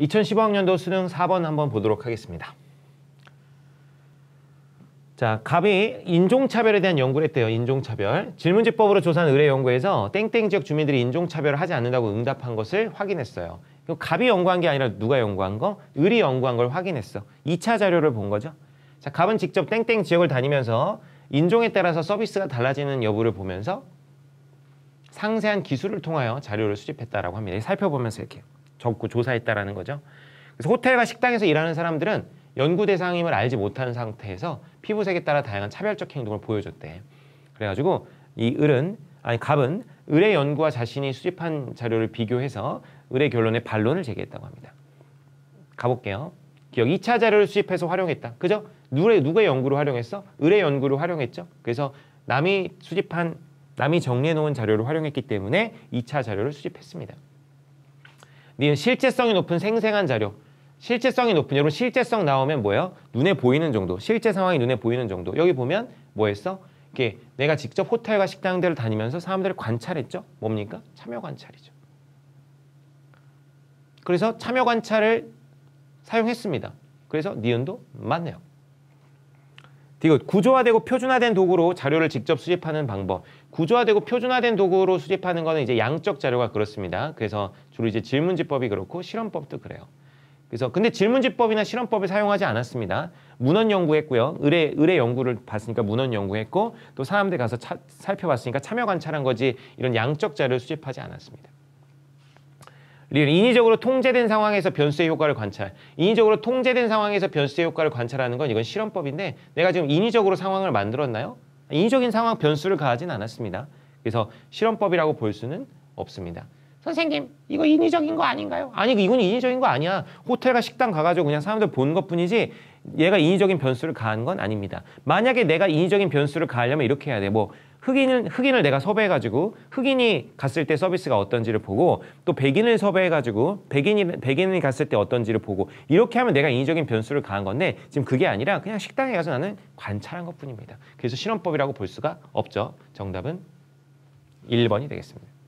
2015학년도 수능 4번 한번 보도록 하겠습니다. 자, 갑이 인종차별에 대한 연구를 했대요. 인종차별. 질문지법으로 조사한 의뢰 연구에서 땡땡 지역 주민들이 인종차별을 하지 않는다고 응답한 것을 확인했어요. 이거 갑이 연구한 게 아니라 누가 연구한 거? 의이 연구한 걸 확인했어. 2차 자료를 본 거죠. 자, 갑은 직접 땡땡 지역을 다니면서 인종에 따라서 서비스가 달라지는 여부를 보면서 상세한 기술을 통하여 자료를 수집했다라고 합니다. 살펴보면서 이렇게 적고 조사했다라는 거죠. 그래서 호텔과 식당에서 일하는 사람들은 연구 대상임을 알지 못하는 상태에서 피부색에 따라 다양한 차별적 행동을 보여줬대. 그래가지고 이 을은 아니 갑은 을의 연구와 자신이 수집한 자료를 비교해서 을의 결론에 반론을 제기했다고 합니다. 가볼게요. 기억 2차 자료를 수집해서 활용했다. 그죠? 누구의, 누구의 연구를 활용했어? 을의 연구를 활용했죠. 그래서 남이 수집한, 남이 정리해놓은 자료를 활용했기 때문에 2차 자료를 수집했습니다. 니은 네 실제성이 높은 생생한 자료. 실제성이 높은 여러분 실제성 나오면 뭐예요? 눈에 보이는 정도. 실제 상황이 눈에 보이는 정도. 여기 보면 뭐 했어? 이게 내가 직접 호텔과 식당들을 다니면서 사람들을 관찰했죠. 뭡니까? 참여 관찰이죠. 그래서 참여 관찰을 사용했습니다. 그래서 니은도 맞네요. 이거 구조화되고 표준화된 도구로 자료를 직접 수집하는 방법. 구조화되고 표준화된 도구로 수집하는 거는 이제 양적 자료가 그렇습니다. 그래서 주로 이제 질문지법이 그렇고 실험법도 그래요. 그래서 근데 질문지법이나 실험법을 사용하지 않았습니다. 문헌 연구했고요. 의뢰 의뢰 연구를 봤으니까 문헌 연구했고 또 사람들 가서 차, 살펴봤으니까 참여 관찰한 거지 이런 양적 자료를 수집하지 않았습니다. 리은 인위적으로 통제된 상황에서 변수의 효과를 관찰. 인위적으로 통제된 상황에서 변수의 효과를 관찰하는 건 이건 실험법인데 내가 지금 인위적으로 상황을 만들었나요? 인위적인 상황 변수를 가하진 않았습니다. 그래서 실험법이라고 볼 수는 없습니다. 선생님 이거 인위적인 거 아닌가요? 아니 이건 인위적인 거 아니야. 호텔과 식당 가가지고 그냥 사람들 보는 것뿐이지 얘가 인위적인 변수를 가한 건 아닙니다. 만약에 내가 인위적인 변수를 가하려면 이렇게 해야 돼. 뭐 흑인을, 흑인을 내가 섭외해가지고 흑인이 갔을 때 서비스가 어떤지를 보고 또 백인을 섭외해가지고 백인이, 백인이 갔을 때 어떤지를 보고 이렇게 하면 내가 인위적인 변수를 가한 건데 지금 그게 아니라 그냥 식당에 가서 나는 관찰한 것 뿐입니다. 그래서 실험법이라고 볼 수가 없죠. 정답은 1번이 되겠습니다.